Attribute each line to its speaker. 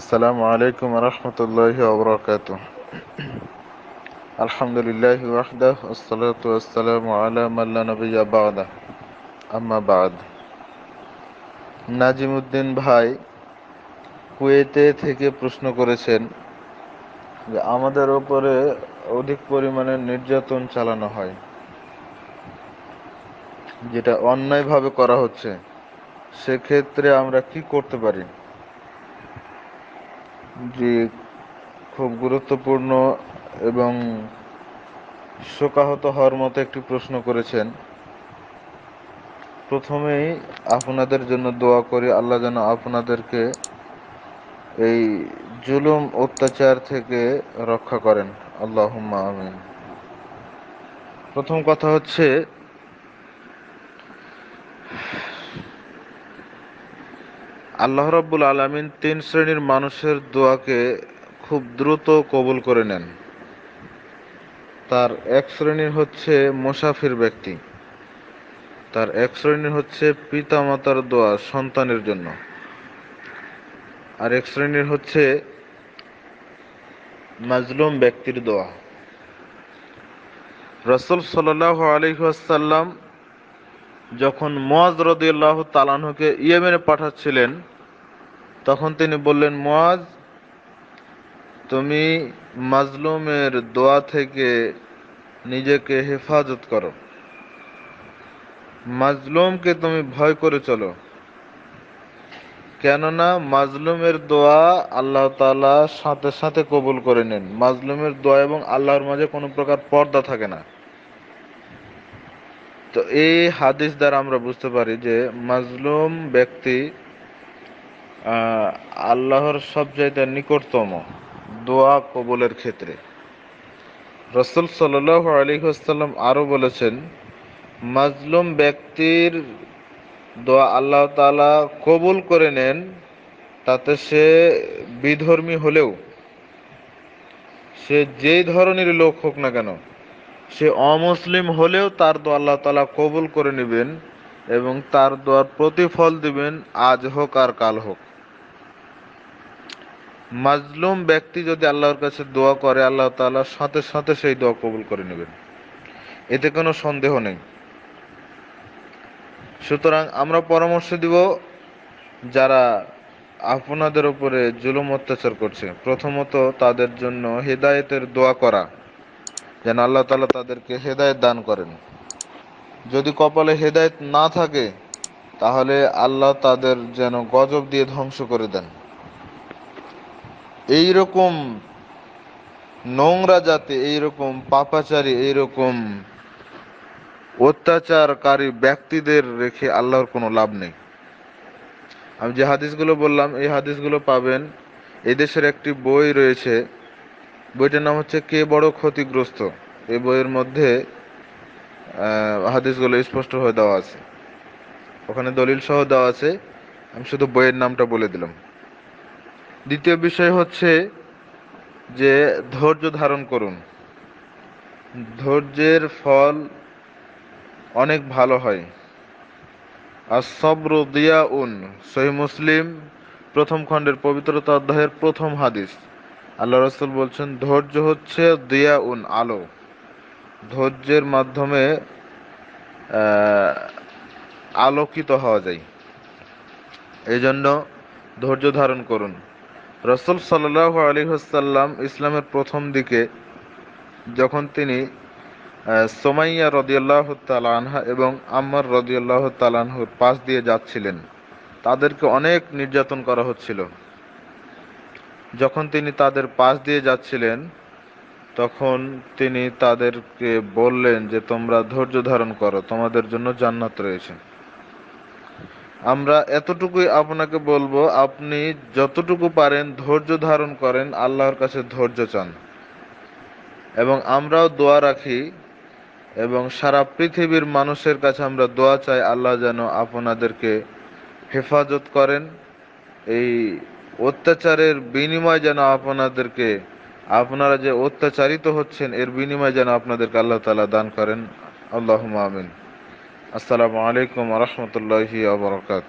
Speaker 1: আসসালামু আলাইকুম রহমতুল্লাহ আবরকাত আলহামদুলিল্লাহ ওয়াহদাহ আসসালাতু আসসালামু আলা মাল্লা নবিয়া বাদা আম্মা বাদ নাজিমুদ্দিন ভাই কুয়েতে থেকে প্রশ্ন করেছেন যে আমাদের ওপরে অধিক পরিমাণে নির্যাতন চালানো হয় যেটা অন্যায়ভাবে করা হচ্ছে সেক্ষেত্রে আমরা কি করতে পারি যে খুব গুরুত্বপূর্ণ এবং শোকাহত হওয়ার মতো একটি প্রশ্ন করেছেন প্রথমেই আপনাদের জন্য দোয়া করি আল্লাহ যেন আপনাদেরকে এই জুলুম অত্যাচার থেকে রক্ষা করেন আল্লাহ আমিন প্রথম কথা হচ্ছে আল্লাহ রব্বুল আলমিন তিন শ্রেণীর মানুষের দোয়াকে খুব দ্রুত কবুল করে নেন তার এক শ্রেণীর হচ্ছে মুসাফির ব্যক্তি তার এক শ্রেণীর হচ্ছে পিতামাতার দোয়া সন্তানের জন্য আর এক শ্রেণীর হচ্ছে মাজলুম ব্যক্তির দোয়া রসুল সাল্লাহ আলহাসাল্লাম যখন মোয়াজ রদিয়াল্লাহ তালানহকে ইয়েমেনে পাঠাচ্ছিলেন তখন তিনি বললেন মাজ তুমি মাজলুমের দোয়া থেকে নিজেকে হেফাজত করো মাজলুমকে তুমি ভয় করে চলো কেননা মাজলুমের দোয়া আল্লাহ তালা সাথে সাথে কবুল করে নেন মাজলুমের দোয়া এবং আল্লাহর মাঝে কোনো প্রকার পর্দা থাকে না তো এই হাদিস দ্বারা আমরা বুঝতে পারি যে মাজলুম ব্যক্তি আল্লাহর সবচাইতে নিকটতম দোয়া কবলের ক্ষেত্রে রসুল আলী আলিহাসাল্লাম আরও বলেছেন মাজলুম ব্যক্তির দোয়া আল্লাহ তালা কবুল করে নেন তাতে সে বিধর্মী হলেও সে যেই ধরনের লোক হোক না কেন সে অমুসলিম হলেও তার দোয়া আল্লাহ তালা কবুল করে নেবেন এবং তার দোয়ার প্রতিফল দিবেন আজ হোক আর কাল হোক মাজলুম ব্যক্তি যদি আল্লাহর কাছে দোয়া করে আল্লাহ তাআলা সাথে সাথে সেই দোয়া কবুল করে নেবেন এতে কোনো সন্দেহ নেই সুতরাং আমরা পরামর্শ দিব যারা আপনাদের উপরে জুলুম অত্যাচার করছে প্রথমত তাদের জন্য হেদায়েতের দোয়া করা যেন আল্লাহ তালা তাদেরকে হেদায়েত দান করেন যদি কপালে হেদায়েত না থাকে তাহলে আল্লাহ তাদের যেন গজব দিয়ে ধ্বংস করে দেন এই রকম নোংরা জাতি এইরকম পাপাচারী এইরকম অত্যাচারকারী ব্যক্তিদের রেখে আল্লাহর কোনো লাভ নেই আমি যে হাদিসগুলো বললাম এই হাদিসগুলো পাবেন এদেশের একটি বই রয়েছে বইটার নাম হচ্ছে কে বড় ক্ষতিগ্রস্ত এই বইয়ের মধ্যে হাদিসগুলো স্পষ্ট হয়ে দেওয়া আছে ওখানে দলিল সহ দেওয়া আছে আমি শুধু বইয়ের নামটা বলে দিলাম দ্বিতীয় বিষয় হচ্ছে যে ধৈর্য ধারণ করুন ধৈর্যের ফল অনেক ভালো হয় আর সব্র দিয়া উন সহি মুসলিম প্রথম খণ্ডের পবিত্রতা অধ্যায়ের প্রথম হাদিস আল্লাহ রসুল বলছেন ধৈর্য হচ্ছে দিয়া উন আলো ধৈর্যের মাধ্যমে আলোকিত হওয়া যায় এই জন্য ধৈর্য ধারণ করুন রসুল সাল্লাহ আলী হাসাল্লাম ইসলামের প্রথম দিকে যখন তিনি সোমাইয়া রদিয়াল্লাহ তালানহা এবং আম্মার রদিয়াল্লাহ তালানহুর পাশ দিয়ে যাচ্ছিলেন তাদেরকে অনেক নির্যাতন করা হচ্ছিল যখন তিনি তাদের পাশ দিয়ে যাচ্ছিলেন তখন তিনি তাদেরকে বললেন যে তোমরা ধৈর্য ধারণ করো তোমাদের জন্য জান্নাত রয়েছে আমরা এতটুকুই আপনাকে বলবো আপনি যতটুকু পারেন ধৈর্য ধারণ করেন আল্লাহর কাছে ধৈর্য চান এবং আমরাও দোয়া রাখি এবং সারা পৃথিবীর মানুষের কাছে আমরা দোয়া চাই আল্লাহ যেন আপনাদেরকে হেফাজত করেন এই অত্যাচারের বিনিময় যেন আপনাদেরকে আপনারা যে অত্যাচারিত হচ্ছেন এর বিনিময় যেন আপনাদেরকে আল্লাহ তালা দান করেন আল্লাহ আমিন আসসালামু আলাইকুম রহমতুল্লাহি আবরকাত